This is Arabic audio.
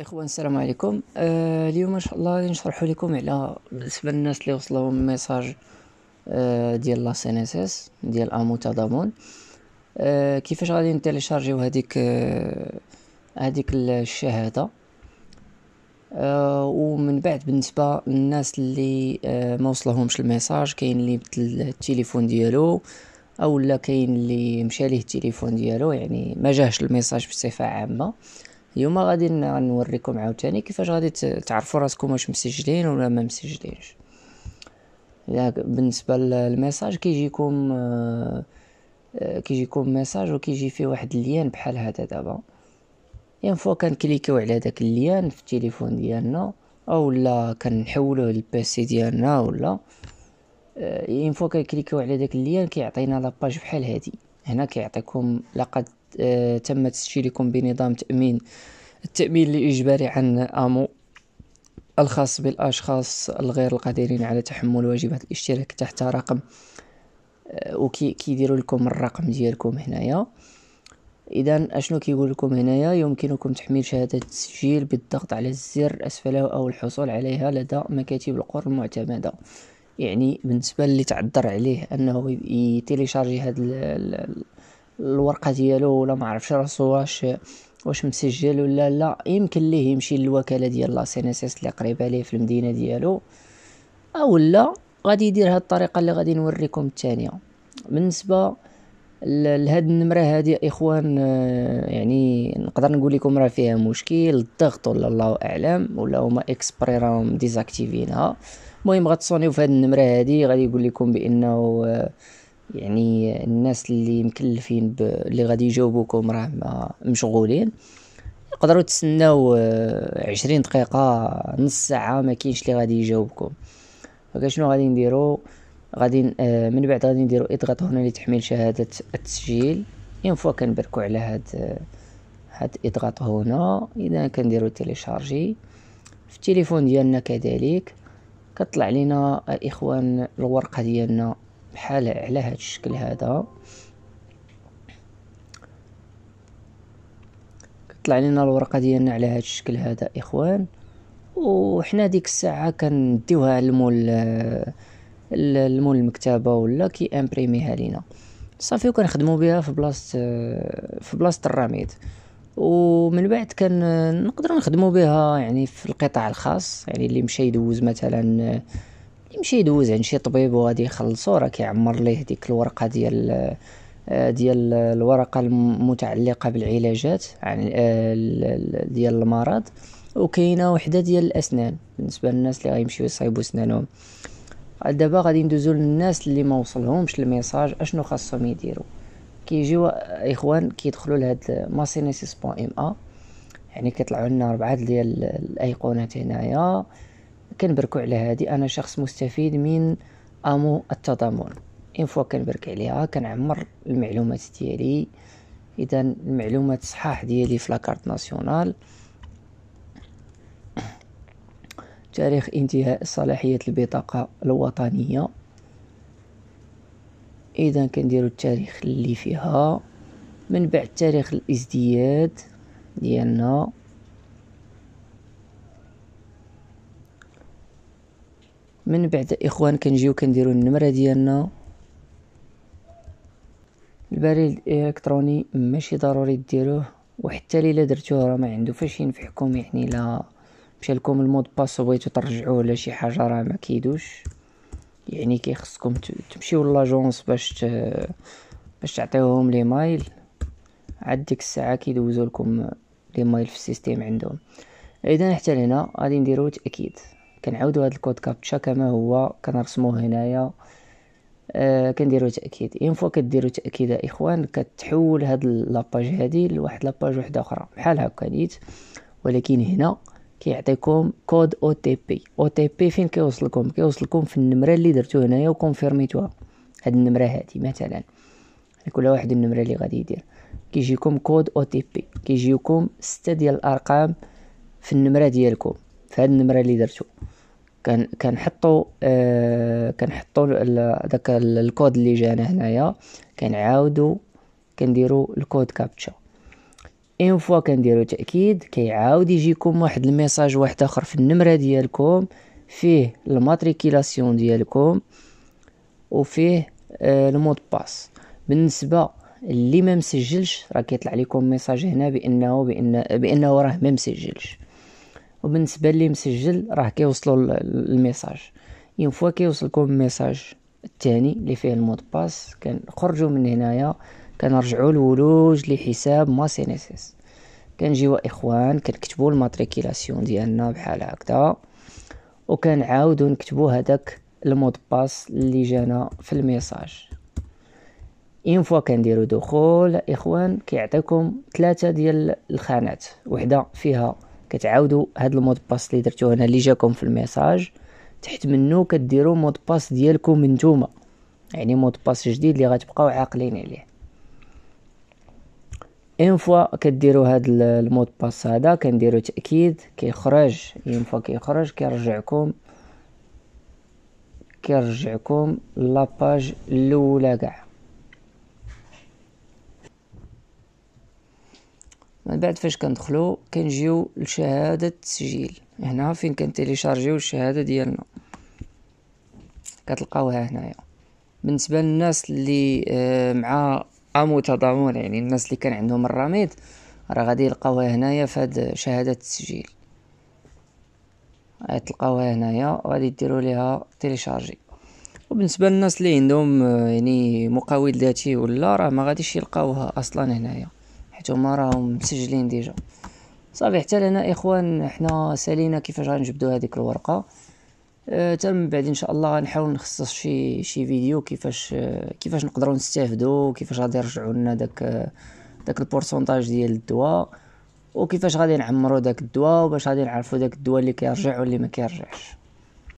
اخوان السلام عليكم آه اليوم ان شاء الله غادي نشرحوا لكم على بالنسبه للناس اللي وصلهم ميساج آه ديال لا سي ان اس اس ديال امو تضامن آه كيفاش غادي نتيليشارجيو هذيك آه الشهاده آه ومن بعد بالنسبه للناس اللي آه ما وصلهمش الميساج كاين اللي بدل التليفون ديالو اولا كاين اللي مشى ليه التليفون ديالو يعني ما جاهش الميساج بصفه عامه اليوم غادي نوريكم عاوتاني كيفاش غادي تعرفوا راسكم واش مسجلين ولا ما مسجلينش بالنسبه للميساج كيجيكم آه، آه، كيجيكم ميساج وكيجي فيه واحد اللين بحال هذا دابا اون فوا كنكليكيو على داك اللين في التليفون ديالنا اولا كنحولوه للبيسي ديالنا ولا اون آه، فوا كنكليكيو على داك اللين كيعطينا لاباج بحال هادي هنا كيعطيكم لقد آه، تم تسجيلكم بنظام تأمين التأمين الإجباري عن أمو الخاص بالأشخاص الغير القادرين على تحمل واجبات الاشتراك تحت رقم آه، وكي كيديروا لكم الرقم ديالكم هنايا اذا اشنو كيقول لكم هنايا يمكنكم تحميل شهاده التسجيل بالضغط على الزر اسفله او الحصول عليها لدى مكاتب القرى المعتمده يعني بالنسبه اللي تعذر عليه انه يتيليشارجي هاد الورقه ديالو ولا ما عرفش راسو واش واش مسجل ولا لا يمكن ليه يمشي للوكاله ديال لا سي اس اللي قريبه ليه في المدينه ديالو او لا غادي يدير هاد الطريقه اللي غادي نوريكم الثانيه بالنسبه لهاد النمره هادي اخوان آه، يعني نقدر نقول لكم راه فيها مشكل الضغط ولا الله اعلم ولا هما اكسبري راهم ديزاكتيفينها المهم غتصونيو في هاد النمره هادي غادي يقول لكم بانه آه، يعني الناس اللي مكلفين ب... اللي غادي يجاوبوكم راه مشغولين يقدروا تسناو آه، عشرين دقيقة نص ساعة ما كاينش اللي غادي يجاوبكم دونك شنو غادي نديرو غادي آه، من بعد غادي نديرو اضغط هنا لتحميل شهادة التسجيل اون فوا كنبركو على هاد آه، هاد اضغط هنا اذا كنديرو تيليشارجي في التليفون ديالنا كذلك كطلع لينا اخوان الورقة ديالنا بحال على هذا الشكل هذا كطلع لنا الورقه ديالنا على هذا الشكل هذا اخوان وحنا ديك الساعه كنديوها للمول المول المول المكتبه ولا كي امبريميها لينا صافي وكنخدموا بها في بلاصه في بلاصه الراميد ومن بعد كان نقدر نخدمو بها يعني في القطاع الخاص يعني اللي مشى يدوز مثلا يمشي يدوز عند يعني، شي طبيب وغادي يخلصو راه كيعمر ليه ديك الورقه ديال آه، ديال الورقه المتعلقه بالعلاجات عن يعني آه، ديال المرض وكاينه وحده ديال الاسنان بالنسبه للناس اللي غيمشيو يصايبوا سنانهم دابا غادي ندوزو للناس اللي ما وصلهمش الميساج اشنو خاصهم يديروا كيجيو اخوان كيدخلوا لهاد ماسينيسيس بوان ام ا يعني كيطلعوا لنا اربعه ديال الايقونات هنايا كنبركو على هادي انا شخص مستفيد من امو التضامن ان فوا كنبرك عليها كنعمر المعلومات ديالي اذا المعلومات صحاح ديالي في لاكارت ناسيونال تاريخ انتهاء صلاحيه البطاقه الوطنيه اذا كنديروا التاريخ اللي فيها من بعد تاريخ الازدياد ديالنا من بعد اخوان كنجيو كنديرو النمره ديالنا البريد الالكتروني ماشي ضروري ديروه وحتى الا درتوه راه ما عنده فاش ينفعكم يعني لا مشى لكم المود باس وبغيتو ترجعوه ولا شي حاجه راه ما كيدوش يعني كيخصكم تمشيو لاجونس باش ت... باش تعطيوهم لي مايل عاد ديك الساعه كيدوزو لكم لي مايل في السيستيم عندهم اذا حتى لهنا غادي نديرو تاكيد كنعاودو هاد الكود كابتشا كما هو كنرسموه هنايا آه كنديرو تاكيد اون فوا كديرو تاكيد اخوان كتحول هاد لاباج هادي لواحد لاباج وحده اخرى بحال هكا نيت ولكن هنا كيعطيكم كود او تي بي او تي بي فين كيوصلكم كيوصلكم في النمره اللي درتو هنايا وكونفيرميتوها هاد النمره هادي مثلا كل واحد النمره اللي غادي يدير كيجيكم كود او تي بي كيجيكم ستة ديال الارقام في النمره ديالكم في هاد النمره اللي درتو كان كنحطو آه كنحطو داك الكود اللي جانا هنايا كنعاودو كنديرو الكود كابتشا اون فوا كنديرو تاكيد كيعاود يجيكم واحد الميساج واحد اخر في النمره ديالكم فيه الماتريكيلاسيون ديالكم وفيه آه المود باس بالنسبه اللي ما مسجلش راه كيطلع لكم ميساج هنا بانه بان بانه راه ما مسجلش وبالنسبه اللي مسجل راه كيوصلوا الميساج اون فوا كيوصلكم الميساج الثاني اللي فيه المود باس كنخرجوا من هنايا كنرجعوا لولوج لحساب ما سي كنجيو اخوان كنكتبوا الماتريكيلاسيون ديالنا بحال هكذا وكنعاودوا نكتبوا هذاك المود باس اللي جانا في الميساج اون فوا كنديروا دخول اخوان كيعطيكم ثلاثه ديال الخانات وحده فيها كتعاودوا هاد المود باس اللي درتوه هنا اللي جاكم في الميساج تحت منو كديروا مود باس ديالكم نتوما يعني مود باس جديد اللي غتبقاو عاقلين عليه ان فوا كديروا هاد المود باس هذا كنديروا تاكيد كيخرج ان فوا كيخرج كيرجعكم كيرجعكم لاباج الاولى كاع من بعد فاش كندخلو كنجيو لشهادة التسجيل هنا فين كنتيليشارجيو الشهادة ديالنا كتلقاوها هنايا بالنسبة للناس اللي آه، مع امو تضامن يعني الناس اللي كان عندهم الرميد راه غادي يلقاوها هنايا في هاد شهادة التسجيل غتلقاوها هنايا وغادي ديروا ليها تيليشارجي وبالنسبه للناس اللي عندهم آه، يعني مقاول ذاتي ولا راه ما غاديش يلقاوها اصلا هنايا هما راهم مسجلين ديجا صافي حتى لنا اخوان حنا سالينا كيفاش غنجبدو هذيك الورقه أه من بعد ان شاء الله غنحاول نخصص شي شي فيديو كيفاش كيفاش نقدروا نستافدوا كيفاش غادي يرجعوا لنا داك داك البورسونتاج ديال الدواء وكيفاش غادي نعمرو داك الدواء وباش غادي نعرفو داك الدواء اللي كيرجع واللي ما كيرجعش